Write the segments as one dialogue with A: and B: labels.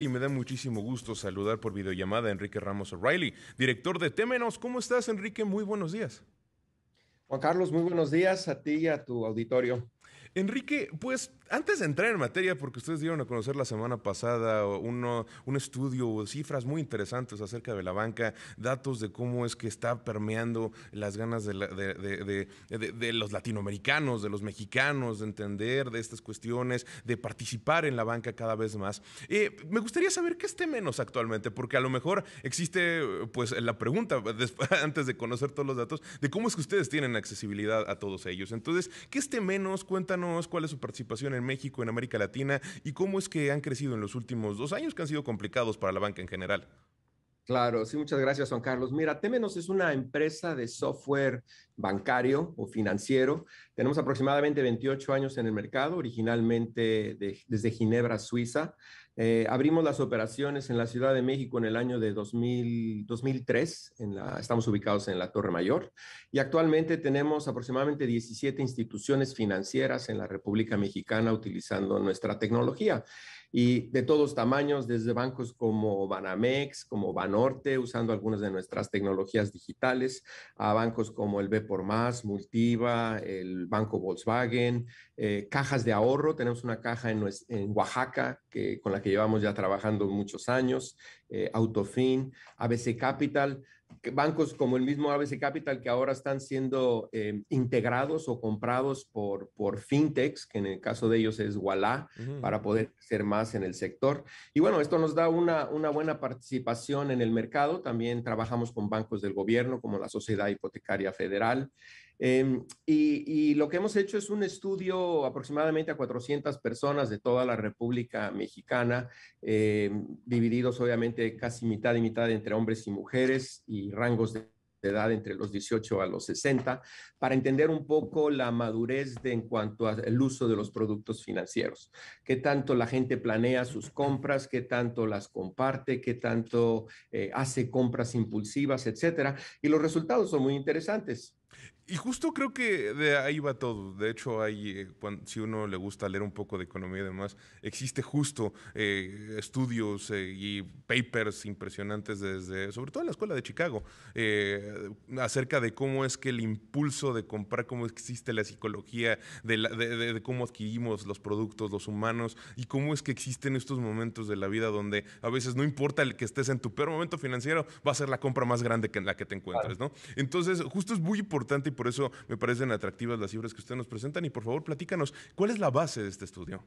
A: Y me da muchísimo gusto saludar por videollamada a Enrique Ramos O'Reilly, director de T-Menos. ¿Cómo estás, Enrique? Muy buenos días. Juan Carlos, muy buenos días a ti y a tu auditorio. Enrique, pues antes de entrar en materia, porque ustedes dieron a conocer la semana pasada un estudio, cifras muy interesantes acerca de la banca, datos de cómo es que está permeando las ganas de, los latinoamericanos, de los mexicanos, de entender de estas cuestiones, de participar en la banca cada vez más. Eh, me gustaría saber qué esté menos actualmente, porque a lo mejor existe pues la pregunta, antes de conocer todos los datos, de cómo es que ustedes tienen accesibilidad a todos ellos. Entonces, ¿qué esté menos? cuentan cuál es su participación en México, en América Latina y cómo es que han crecido en los últimos dos años que han sido complicados para la banca en general. Claro, sí, muchas gracias, Juan Carlos. Mira, Temenos es una
B: empresa de software bancario o financiero. Tenemos aproximadamente 28 años en el mercado, originalmente desde Ginebra, Suiza. Eh, abrimos las operaciones en la Ciudad de México en el año de 2003, estamos ubicados en la Torre Mayor y actualmente tenemos aproximadamente 17 instituciones financieras en la República Mexicana utilizando nuestra tecnología y de todos tamaños, desde bancos como Banamex, como Banorte, usando algunas de nuestras tecnologías digitales, a bancos como el B por Más, Multiva, el Banco Volkswagen, eh, cajas de ahorro. Tenemos una caja en, Oaxaca que, con la que llevamos ya trabajando muchos años, eh, Autofin, ABC Capital bancos como el mismo ABC Capital que ahora están siendo eh, integrados o comprados por, por fintechs, que en el caso de ellos es Walla para poder ser más en el sector. Y bueno, esto nos da una, una buena participación en el mercado. También trabajamos con bancos del gobierno como la Sociedad Hipotecaria Federal. Em, y, lo que hemos hecho es un estudio aproximadamente a 400 personas de toda la República Mexicana, em, divididos obviamente casi mitad y mitad entre hombres y mujeres y rangos de edad entre los 18 a los 60, para entender un poco la madurez en cuanto al uso de los productos financieros. ¿Qué tanto la gente planea sus compras? ¿Qué tanto las comparte? ¿Qué tanto eh, hace compras impulsivas, etcétera? Y los
A: resultados son muy interesantes. Y justo creo que de ahí va todo. De hecho, hay, eh, si uno le gusta leer un poco de economía y demás, existe justo eh, estudios eh, y papers impresionantes desde, sobre todo en la escuela de Chicago, acerca de cómo es que el impulso de comprar, cómo existe la psicología, de, cómo adquirimos los productos, los humanos, y cómo es que existen estos momentos de la vida donde a veces no importa el que estés en tu peor momento financiero, va a ser la compra más grande que en la que te encuentres, ¿no? Entonces, justo es muy importante por eso me parecen atractivas las cifras que usted nos presentan. Y por favor, platícanos, ¿cuál es la base de este estudio?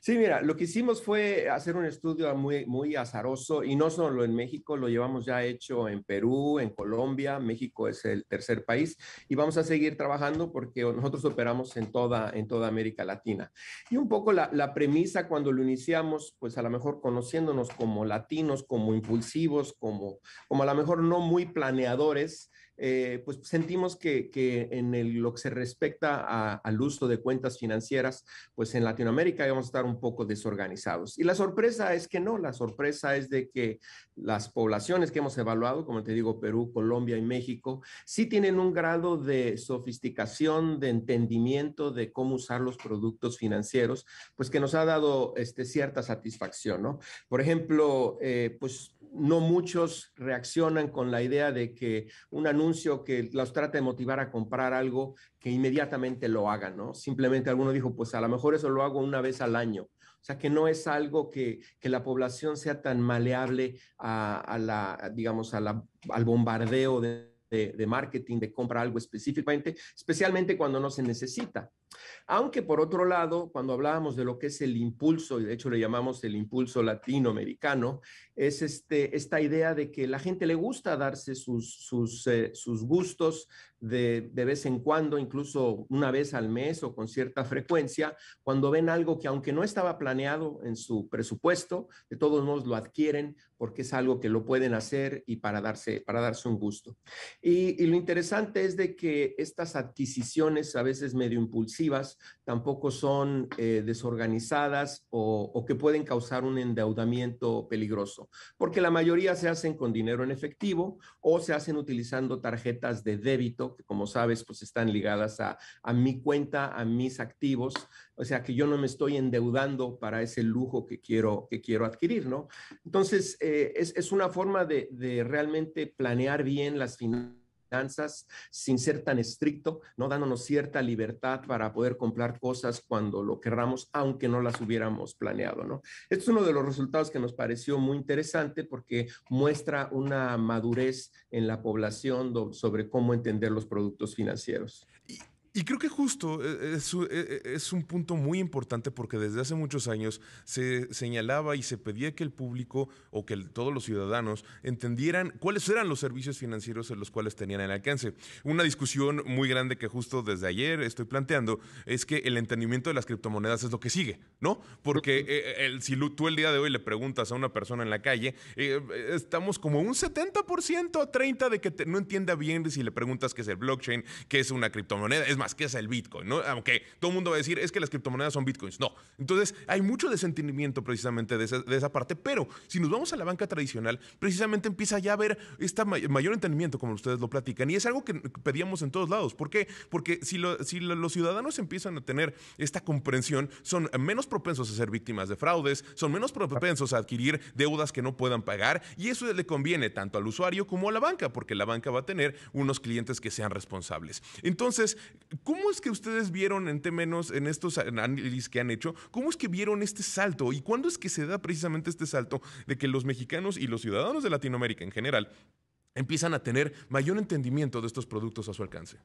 B: Sí, mira, lo que hicimos fue hacer un estudio muy, muy azaroso y no solo en México, lo llevamos ya hecho en Perú, en Colombia, México es el tercer país y vamos a seguir trabajando porque nosotros operamos en toda, en toda América Latina. Y un poco la, la premisa cuando lo iniciamos, pues a lo mejor conociéndonos como latinos, como impulsivos, como, como a lo mejor no muy planeadores, eh, pues sentimos que, que en el, lo que se respecta a, al uso de cuentas financieras, pues en Latinoamérica vamos a estar un poco desorganizados. Y la sorpresa es que no, la sorpresa es de que las poblaciones que hemos evaluado, como te digo, Perú, Colombia y México, sí tienen un grado de sofisticación, de entendimiento de cómo usar los productos financieros, pues que nos ha dado este, cierta satisfacción, ¿no? Por ejemplo, eh, pues no muchos reaccionan con la idea de que un anuncio que los trata de motivar a comprar algo, que inmediatamente lo hagan, ¿no? Simplemente alguno dijo, pues a lo mejor eso lo hago una vez al año. O sea, que no es algo que, la población sea tan maleable a, la, digamos, al bombardeo de marketing, de compra algo específicamente, especialmente cuando no se necesita. Aunque por otro lado, cuando hablábamos de lo que es el impulso, y de hecho le llamamos el impulso latinoamericano, es este, esta idea de que la gente le gusta darse sus, eh, gustos de, vez en cuando, incluso una vez al mes o con cierta frecuencia, cuando ven algo que aunque no estaba planeado en su presupuesto, de todos modos lo adquieren porque es algo que lo pueden hacer y para darse, para darse un gusto. Y, y lo interesante es de que estas adquisiciones a veces medio impulsivas, tampoco son eh, desorganizadas o, que pueden causar un endeudamiento peligroso, porque la mayoría se hacen con dinero en efectivo o se hacen utilizando tarjetas de débito, que como sabes, pues están ligadas a, mi cuenta, a mis activos, o sea que yo no me estoy endeudando para ese lujo que quiero, que quiero adquirir, ¿no? Entonces, eh, es, una forma de realmente planear bien las finanzas finanzas sin ser tan estricto, no dándonos cierta libertad para poder comprar cosas cuando lo querramos, aunque no las hubiéramos planeado, ¿no? Este es uno de los resultados que nos pareció muy interesante porque muestra una madurez en la población sobre cómo entender los productos financieros.
A: Y creo que justo eh, eh, eh, es, un punto muy importante porque desde hace muchos años se señalaba y se pedía que el público o que todos los ciudadanos entendieran cuáles eran los servicios financieros en los cuales tenían el alcance. Una discusión muy grande que justo desde ayer estoy planteando es que el entendimiento de las criptomonedas es lo que sigue, ¿no? Porque el, si tú el día de hoy le preguntas a una persona en la calle, estamos como un 70% a 30% de que no entienda bien si le preguntas qué es el blockchain, qué es una criptomoneda más, que es el Bitcoin? ¿no? Aunque todo el mundo va a decir, es que las criptomonedas son Bitcoins. No. Entonces, hay mucho desentendimiento precisamente de esa, parte, pero si nos vamos a la banca tradicional, precisamente empieza ya a haber este mayor entendimiento, como ustedes lo platican, y es algo que pedíamos en todos lados. ¿Por qué? Porque si los ciudadanos empiezan a tener esta comprensión, son menos propensos a ser víctimas de fraudes, son menos propensos a adquirir deudas que no puedan pagar, y eso le conviene tanto al usuario como a la banca, porque la banca va a tener unos clientes que sean responsables. Entonces, ¿Cómo es que ustedes vieron en T menos en estos análisis que han hecho? ¿Cómo es que vieron este salto? ¿Y cuándo es que se da precisamente este salto de que los mexicanos y los ciudadanos de Latinoamérica en general empiezan a tener mayor entendimiento de estos productos a su alcance?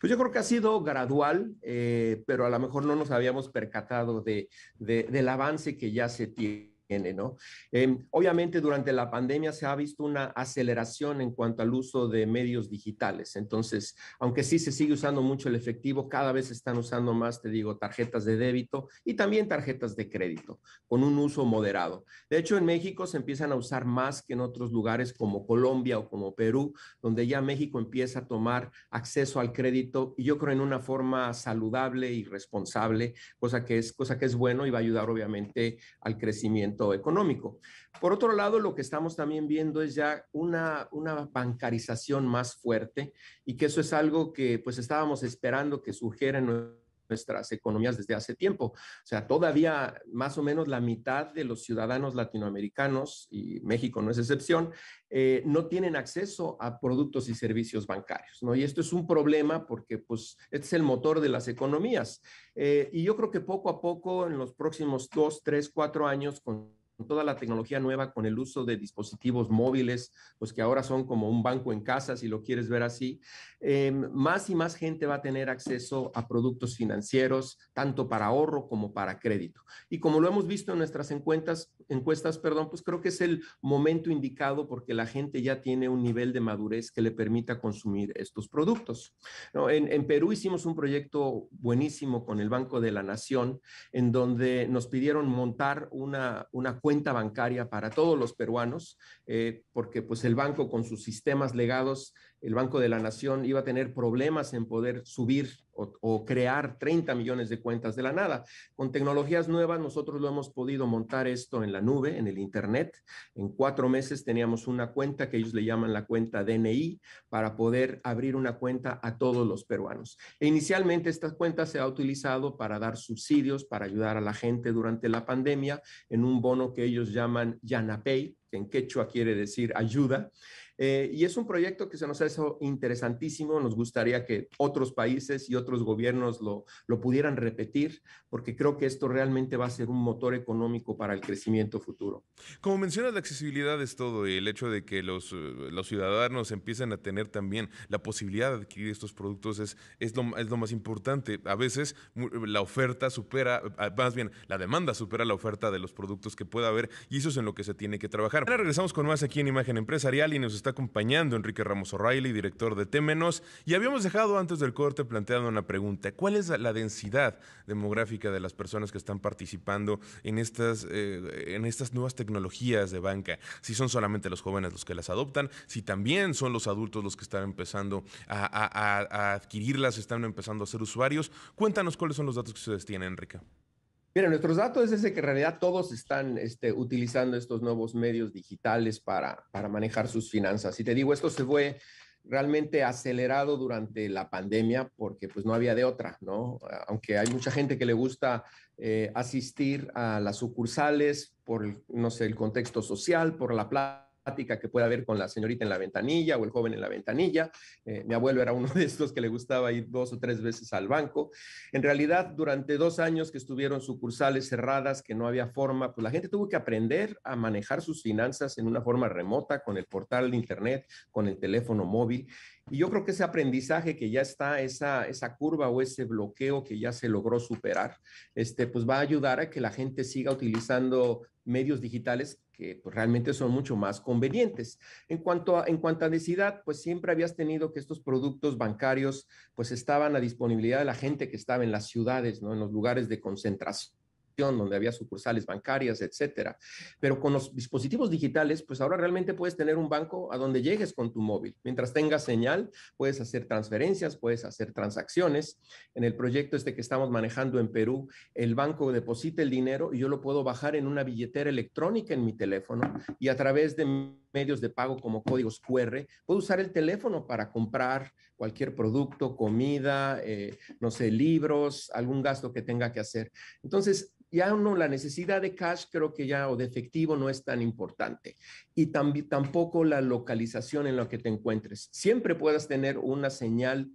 B: Pues yo creo que ha sido gradual, eh, pero a lo mejor no nos habíamos percatado del avance que ya se tiene Em, obviamente durante la pandemia se ha visto una aceleración en cuanto al uso de medios digitales. Entonces, aunque sí se sigue usando mucho el efectivo, cada vez están usando más, te digo, tarjetas de débito y también tarjetas de crédito, con un uso moderado. De hecho, en México se empiezan a usar más que en otros lugares como Colombia o como Perú, donde ya México empieza a tomar acceso al crédito y yo creo en una forma saludable y responsable, cosa que es, cosa que es bueno y va a ayudar obviamente al crecimiento económico. Por otro lado, lo que estamos también viendo es ya una, una bancarización más fuerte y que eso es algo que pues estábamos esperando que surgiera en nuestras economías desde hace tiempo. O sea, todavía más o menos la mitad de los ciudadanos latinoamericanos, y México no es excepción, eh, no tienen acceso a productos y servicios bancarios, ¿no? Y esto es un problema porque, pues, este es el motor de las economías. Eh, y yo creo que poco a poco, en los próximos dos, tres, cuatro años, con toda la tecnología nueva, con el uso de dispositivos móviles, pues que ahora son como un banco en casa, si lo quieres ver así, em, más y más gente va a tener acceso a productos financieros, tanto para ahorro como para crédito. Y como lo hemos visto en nuestras encuestas, encuestas perdón, pues creo que es el momento indicado porque la gente ya tiene un nivel de madurez que le permita consumir estos productos. En, en Perú hicimos un proyecto buenísimo con el Banco de la Nación, en donde nos pidieron montar una, una cuenta cuenta bancaria para todos los peruanos, eh, porque pues el banco con sus sistemas legados el Banco de la Nación iba a tener problemas en poder subir o, crear 30 millones de cuentas de la nada. Con tecnologías nuevas, nosotros lo hemos podido montar esto en la nube, en el Internet. En cuatro meses teníamos una cuenta que ellos le llaman la cuenta DNI para poder abrir una cuenta a todos los peruanos. E inicialmente esta cuenta se ha utilizado para dar subsidios, para ayudar a la gente durante la pandemia en un bono que ellos llaman Yanapay, que en quechua quiere decir ayuda. Eh, y es un proyecto que se nos ha hecho interesantísimo, nos gustaría que otros países y otros gobiernos lo, lo pudieran repetir, porque creo que esto realmente va a ser un motor económico para el crecimiento futuro.
A: Como mencionas, la accesibilidad es todo y el hecho de que los, eh, los ciudadanos empiecen a tener también la posibilidad de adquirir estos productos es, es, lo, es lo más importante. A veces la oferta supera, más bien la demanda supera la oferta de los productos que pueda haber y eso es en lo que se tiene que trabajar. Ahora regresamos con más aquí en Imagen Empresarial y nos está acompañando Enrique Ramos O'Reilly, director de Temenos, y habíamos dejado antes del corte planteando una pregunta, ¿cuál es la densidad demográfica de las personas que están participando en estas, eh, en estas nuevas tecnologías de banca? Si son solamente los jóvenes los que las adoptan, si también son los adultos los que están empezando a adquirirlas, están empezando a ser usuarios. Cuéntanos cuáles son los datos que ustedes tienen, Enrique.
B: Mira, nuestros datos es ese que en realidad todos están este, utilizando estos nuevos medios digitales para, manejar sus finanzas. Y te digo, esto se fue realmente acelerado durante la pandemia porque pues no había de otra, ¿no? Aunque hay mucha gente que le gusta eh, asistir a las sucursales por, no sé, el contexto social, por la plata que pueda haber con la señorita en la ventanilla o el joven en la ventanilla. Eh, mi abuelo era uno de estos que le gustaba ir dos o tres veces al banco. En realidad, durante dos años que estuvieron sucursales cerradas, que no había forma, pues la gente tuvo que aprender a manejar sus finanzas en una forma remota, con el portal de Internet, con el teléfono móvil. Y yo creo que ese aprendizaje que ya está, esa, esa curva o ese bloqueo que ya se logró superar, este, pues va a ayudar a que la gente siga utilizando medios digitales que pues, realmente son mucho más convenientes. En cuanto, a, en cuanto a densidad, pues siempre habías tenido que estos productos bancarios pues estaban a disponibilidad de la gente que estaba en las ciudades, ¿no? en los lugares de concentración donde había sucursales bancarias, etcétera. Pero con los dispositivos digitales, pues ahora realmente puedes tener un banco a donde llegues con tu móvil. Mientras tengas señal, puedes hacer transferencias, puedes hacer transacciones. En el proyecto este que estamos manejando en Perú, el banco deposita el dinero y yo lo puedo bajar en una billetera electrónica en mi teléfono y a través de medios de pago como códigos QR, puedo usar el teléfono para comprar, cualquier producto, comida, eh, no sé, libros, algún gasto que tenga que hacer. Entonces, ya no, la necesidad de cash creo que ya o de efectivo no es tan importante. Y tampoco la localización en la que te encuentres. Siempre puedas tener una señal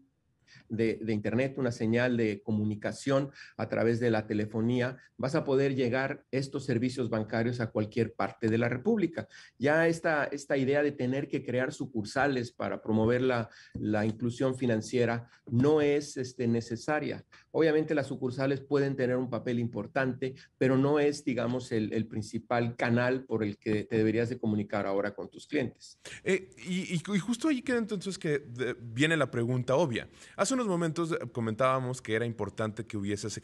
B: de, Internet, una señal de comunicación a través de la telefonía, vas a poder llegar estos servicios bancarios a cualquier parte de la República. Ya esta, esta idea de tener que crear sucursales para promover la, la inclusión financiera no es este, necesaria. Obviamente las sucursales pueden tener un papel importante, pero no es, digamos, el, el principal canal por el que te deberías de comunicar ahora con tus clientes.
A: Eh, y, justo ahí queda entonces que viene la pregunta obvia. Hace unos momentos eh, comentábamos que era importante que hubiese,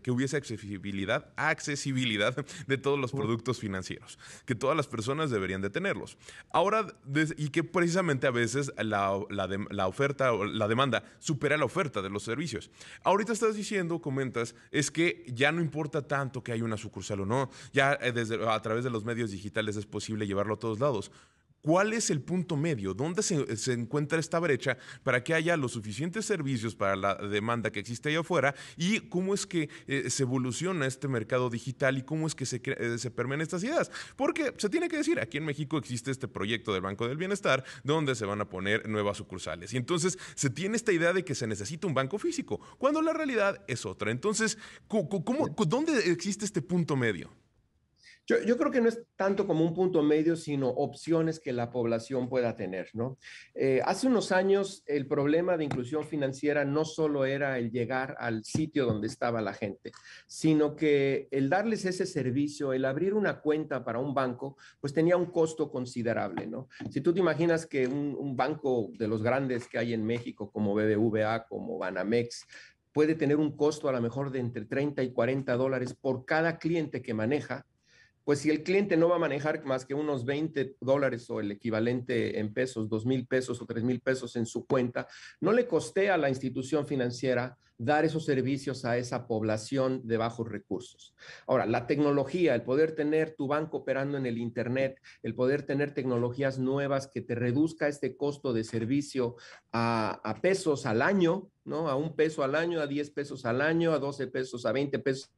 A: que hubiese accesibilidad, accesibilidad de todos los productos financieros, que todas las personas deberían de tenerlos. Ahora, y que precisamente a veces la, oferta o la demanda supera la oferta de los servicios. Ahorita estás diciendo, comentas, es que ya no importa tanto que hay una sucursal o no, ya eh, desde, a través de los medios digitales es posible llevarlo a todos lados. ¿Cuál es el punto medio? ¿Dónde se, encuentra esta brecha para que haya los suficientes servicios para la demanda que existe allá afuera? ¿Y cómo es que eh, se evoluciona este mercado digital y cómo es que se, eh, se permean estas ideas? Porque se tiene que decir, aquí en México existe este proyecto del Banco del Bienestar donde se van a poner nuevas sucursales. Y entonces se tiene esta idea de que se necesita un banco físico, cuando la realidad es otra. Entonces, ¿cómo, dónde existe este punto medio? Yo, creo que no es tanto como un
B: punto medio, sino opciones que la población pueda tener, eh, hace unos años el problema de inclusión financiera no solo era el llegar al sitio donde estaba la gente, sino que el darles ese servicio, el abrir una cuenta para un banco, pues tenía un costo considerable, Si tú te imaginas que un, un banco de los grandes que hay en México, como BBVA, como Banamex, puede tener un costo a lo mejor de entre 30 y 40 dólares por cada cliente que maneja, pues si el cliente no va a manejar más que unos 20 dólares o el equivalente en pesos, 2 mil pesos o 3 mil pesos en su cuenta, no le costea a la institución financiera dar esos servicios a esa población de bajos recursos. Ahora, la tecnología, el poder tener tu banco operando en el Internet, el poder tener tecnologías nuevas que te reduzca este costo de servicio a, a pesos al año, ¿no? A un peso al año, a 10 pesos al año, a 12 pesos, a 20 pesos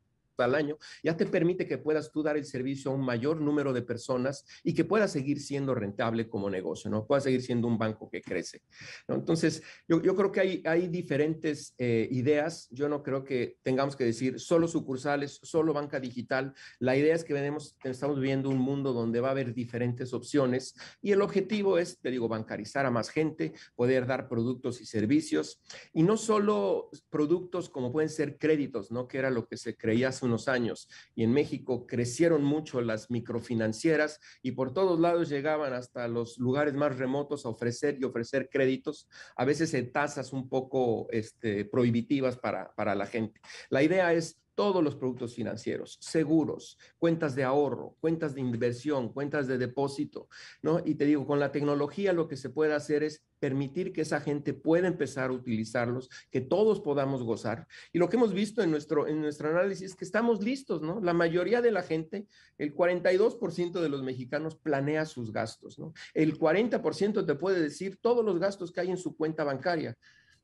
B: al año, ya te permite que puedas tú dar el servicio a un mayor número de personas y que puedas seguir siendo rentable como negocio, ¿no? Pueda seguir siendo un banco que crece, Entonces, yo, yo creo que hay, hay diferentes eh, ideas. Yo no creo que tengamos que decir solo sucursales, solo banca digital. La idea es que estamos viviendo un mundo donde va a haber diferentes opciones y el objetivo es, te digo, bancarizar a más gente, poder dar productos y servicios y no solo productos como pueden ser créditos, ¿no? Que era lo que se creía unos años. Y en México crecieron mucho las microfinancieras y por todos lados llegaban hasta los lugares más remotos a ofrecer y ofrecer créditos, a veces en tasas un poco este, prohibitivas para, para la gente. La idea es todos los productos financieros, seguros, cuentas de ahorro, cuentas de inversión, cuentas de depósito, ¿no? Y te digo, con la tecnología lo que se puede hacer es permitir que esa gente pueda empezar a utilizarlos, que todos podamos gozar. Y lo que hemos visto en nuestro, en nuestro análisis es que estamos listos, ¿no? La mayoría de la gente, el 42% de los mexicanos planea sus gastos, ¿no? El 40% te puede decir todos los gastos que hay en su cuenta bancaria.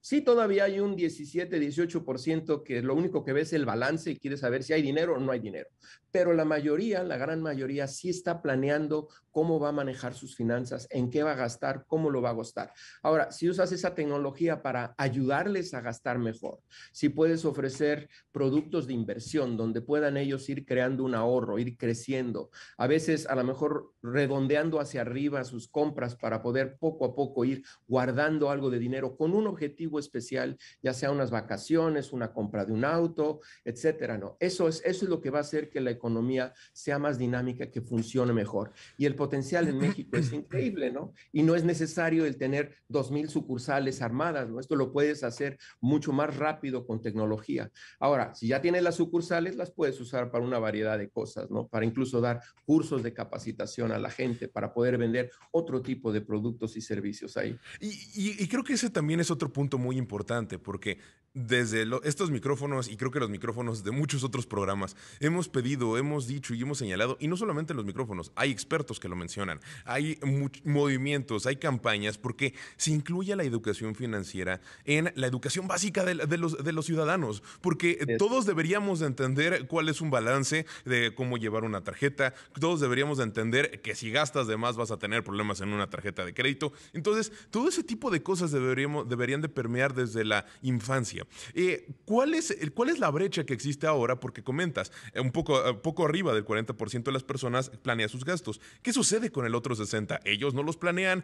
B: Sí, todavía hay un 17, 18% que lo único que ve es el balance y quiere saber si hay dinero o no hay dinero. Pero la mayoría, la gran mayoría, sí está planeando cómo va a manejar sus finanzas, en qué va a gastar, cómo lo va a gastar. Ahora, si usas esa tecnología para ayudarles a gastar mejor, si puedes ofrecer productos de inversión donde puedan ellos ir creando un ahorro, ir creciendo, a veces a lo mejor redondeando hacia arriba sus compras para poder poco a poco ir guardando algo de dinero con un objetivo especial, ya sea unas vacaciones, una compra de un auto, etcétera. No, eso es, eso es lo que va a hacer que la economía sea más dinámica, que funcione mejor. Y el potencial en México es increíble, ¿no? Y no es necesario el tener dos mil sucursales armadas, ¿no? Esto lo puedes hacer mucho más rápido con tecnología. Ahora, si ya tienes las sucursales, las puedes usar para una variedad de cosas, ¿no? Para incluso dar cursos de capacitación
A: a la gente, para poder vender otro tipo de productos y servicios ahí. Y, y, y creo que ese también es otro punto muy importante porque desde estos micrófonos y creo que los micrófonos de muchos otros programas, hemos pedido, hemos dicho y hemos señalado, y no solamente los micrófonos, hay expertos que lo mencionan, hay movimientos, hay campañas, porque se incluye la educación financiera en la educación básica de, los, ciudadanos, porque todos deberíamos de entender cuál es un balance de cómo llevar una tarjeta, todos deberíamos de entender que si gastas de más vas a tener problemas en una tarjeta de crédito, entonces todo ese tipo de cosas deberíamos, deberían de permear desde la infancia eh, ¿cuál, es, ¿Cuál es la brecha que existe ahora? Porque comentas, eh, un poco, eh, poco arriba del 40% de las personas planea sus gastos. ¿Qué sucede con el otro 60%? Ellos no los planean,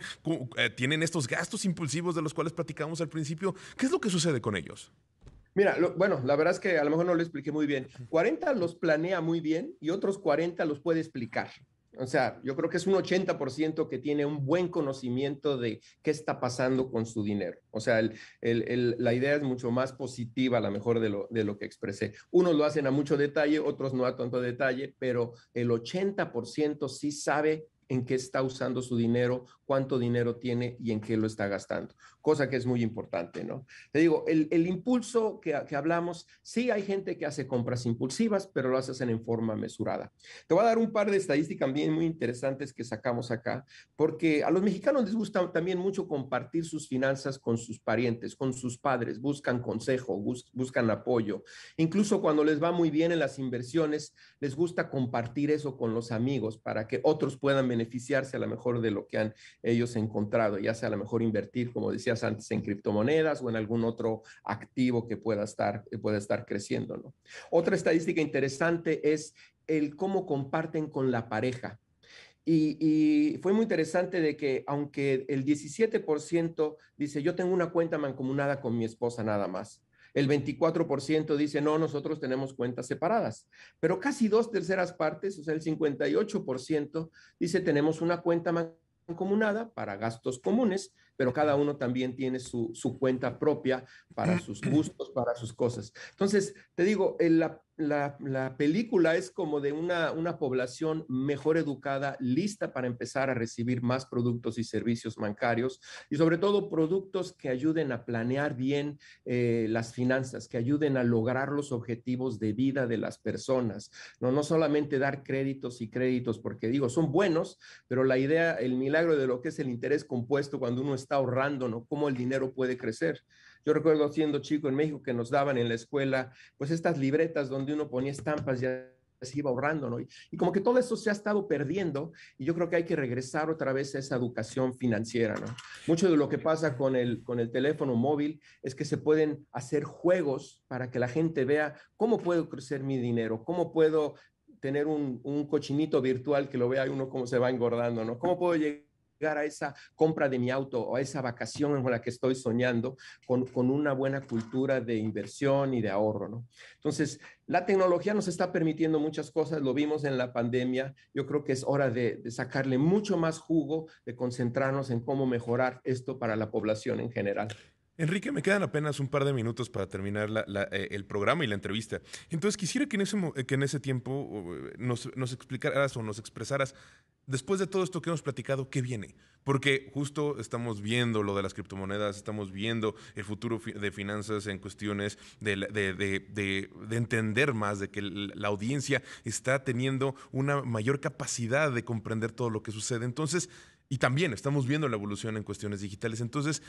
A: tienen estos gastos impulsivos de los cuales platicamos al principio. ¿Qué es lo que sucede con ellos?
B: Mira, bueno, la verdad es que a lo mejor no lo expliqué muy bien. 40 los planea muy bien y otros 40 los puede explicar. O sea, yo creo que es un 80% que tiene un buen conocimiento de qué está pasando con su dinero. O sea, la idea es mucho más positiva, a lo mejor, de lo, de lo que expresé. Unos lo hacen a mucho detalle, otros no a tanto detalle, pero el 80% sí sabe en qué está usando su dinero, cuánto dinero tiene y en qué lo está gastando, cosa que es muy importante, ¿no? Te digo, el, impulso que, hablamos, sí hay gente que hace compras impulsivas, pero lo hacen en forma mesurada. Te voy a dar un par de estadísticas también muy interesantes que sacamos acá, porque a los mexicanos les gusta también mucho compartir sus finanzas con sus parientes, con sus padres, buscan consejo, buscan apoyo. Incluso cuando les va muy bien en las inversiones, les gusta compartir eso con los amigos para que otros puedan beneficiarse a lo mejor de lo que han ellos encontrado, ya sea a lo mejor invertir, como decías antes, en criptomonedas o en algún otro activo que pueda estar, pueda estar creciendo. ¿no? Otra estadística interesante es el cómo comparten con la pareja. Y, y, fue muy interesante de que aunque el 17% dice, yo tengo una cuenta mancomunada con mi esposa nada más, el 24% dice, no, nosotros tenemos cuentas separadas, pero casi dos terceras partes, o sea, el 58% dice, tenemos una cuenta mancomunada para gastos comunes, pero cada uno también tiene su, cuenta propia para sus gustos, para sus cosas. Entonces, te digo, en la, la, película es como de una, población mejor educada, lista para empezar a recibir más productos y servicios bancarios y sobre todo productos que ayuden a planear bien eh, las finanzas, que ayuden a lograr los objetivos de vida de las personas. No, no solamente dar créditos y créditos, porque digo, son buenos, pero la idea, el milagro de lo que es el interés compuesto cuando uno está ahorrando, ¿no? Cómo el dinero puede crecer. Yo recuerdo siendo chico en México que nos daban en la escuela, pues estas libretas donde uno ponía estampas y se iba ahorrando, ¿no? Y, como que todo eso se ha estado perdiendo y yo creo que hay que regresar otra vez a esa educación financiera, ¿no? Mucho de lo que pasa con el, con el teléfono móvil es que se pueden hacer juegos para que la gente vea cómo puedo crecer mi dinero, cómo puedo tener un, un cochinito virtual que lo vea uno cómo se va engordando, ¿no? ¿Cómo puedo llegar llegar a esa compra de mi auto o a esa vacación en la que estoy soñando con, con una buena cultura de inversión y de ahorro, ¿no? Entonces, la tecnología nos está permitiendo muchas cosas, lo vimos en la pandemia, yo creo que es hora de, sacarle mucho más jugo, de concentrarnos en cómo mejorar esto para la población en general.
A: Enrique, me quedan apenas un par de minutos para terminar eh, el programa y la entrevista. Entonces quisiera que en ese, eh, que en ese tiempo eh, nos, nos explicaras o nos expresaras después de todo esto que hemos platicado, ¿qué viene? Porque justo estamos viendo lo de las criptomonedas, estamos viendo el futuro de finanzas en cuestiones de, entender más, de que la audiencia está teniendo una mayor capacidad de comprender todo lo que sucede. Entonces, y también estamos viendo la evolución en cuestiones digitales. Entonces,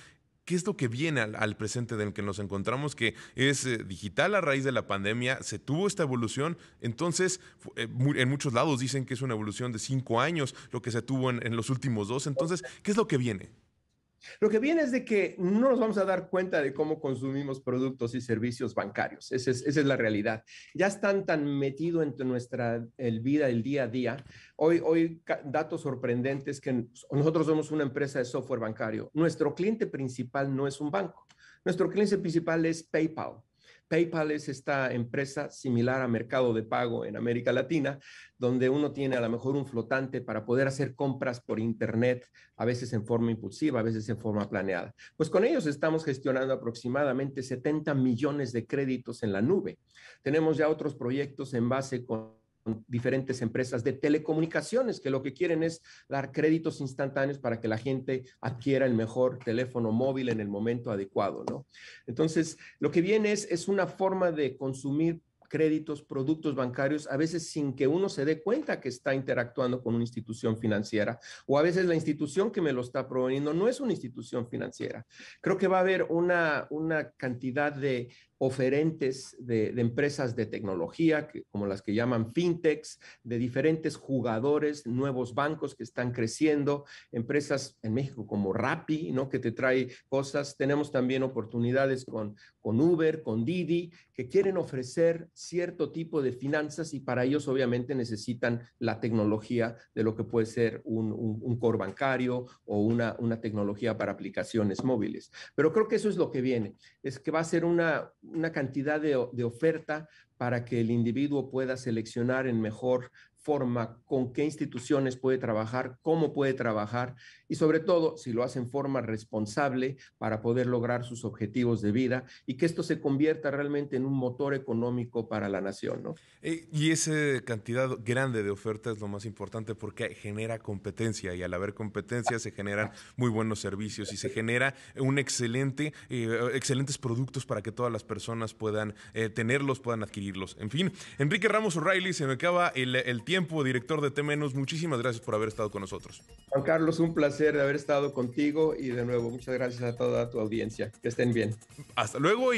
A: ¿Qué es lo que viene al, presente del que nos encontramos? Que es eh, digital a raíz de la pandemia, se tuvo esta evolución, entonces eh, en muchos lados dicen que es una evolución de cinco años, lo que se tuvo en los últimos dos, entonces, ¿qué es lo que viene?
B: Lo que viene es de que no nos vamos a dar cuenta de cómo consumimos productos y servicios bancarios. Esa es, la realidad. Ya están tan metidos en nuestra vida, el día a día. Hoy, hoy datos sorprendentes que nosotros somos una empresa de software bancario. Nuestro cliente principal no es un banco. Nuestro cliente principal es PayPal, PayPal es esta empresa similar a mercado de pago en América Latina, donde uno tiene a lo mejor un flotante para poder hacer compras por Internet, a veces en forma impulsiva, a veces en forma planeada. Pues con ellos estamos gestionando aproximadamente 70 millones de créditos en la nube. Tenemos ya otros proyectos en base con diferentes empresas de telecomunicaciones que lo que quieren es dar créditos instantáneos para que la gente adquiera el mejor teléfono móvil en el momento adecuado, ¿no? Entonces, lo que viene es, es una forma de consumir créditos, productos bancarios, a veces sin que uno se dé cuenta que está interactuando con una institución financiera o a veces la institución que me lo está proponiendo no es una institución financiera. Creo que va a haber una cantidad de, oferentes de, empresas de tecnología, como las que llaman fintechs, de diferentes jugadores, nuevos bancos que están creciendo, empresas en México como Rappi, ¿no? que te trae cosas. Tenemos también oportunidades con, con Uber, con Didi, que quieren ofrecer cierto tipo de finanzas y para ellos obviamente necesitan la tecnología de lo que puede ser un, core bancario o una, una tecnología para aplicaciones móviles. Pero creo que eso es lo que viene, es que va a ser una una cantidad de, oferta para que el individuo pueda seleccionar en mejor forma, con qué instituciones puede trabajar, cómo puede trabajar y sobre todo si lo hace en forma responsable para poder lograr sus objetivos de vida y que esto se convierta realmente en un motor económico para la nación.
A: ¿no? Eh, y esa cantidad grande de oferta es lo más importante porque genera competencia y al haber competencia se generan muy buenos servicios y se genera un excelente, eh, excelentes productos para que todas las personas puedan eh, tenerlos, puedan adquirirlos. En fin, Enrique Ramos O'Reilly se me acaba el, el tiempo, director de menos Muchísimas gracias por haber estado con nosotros.
B: Juan Carlos, un placer de haber estado contigo y de nuevo muchas gracias a toda tu audiencia. Que estén bien. Hasta luego.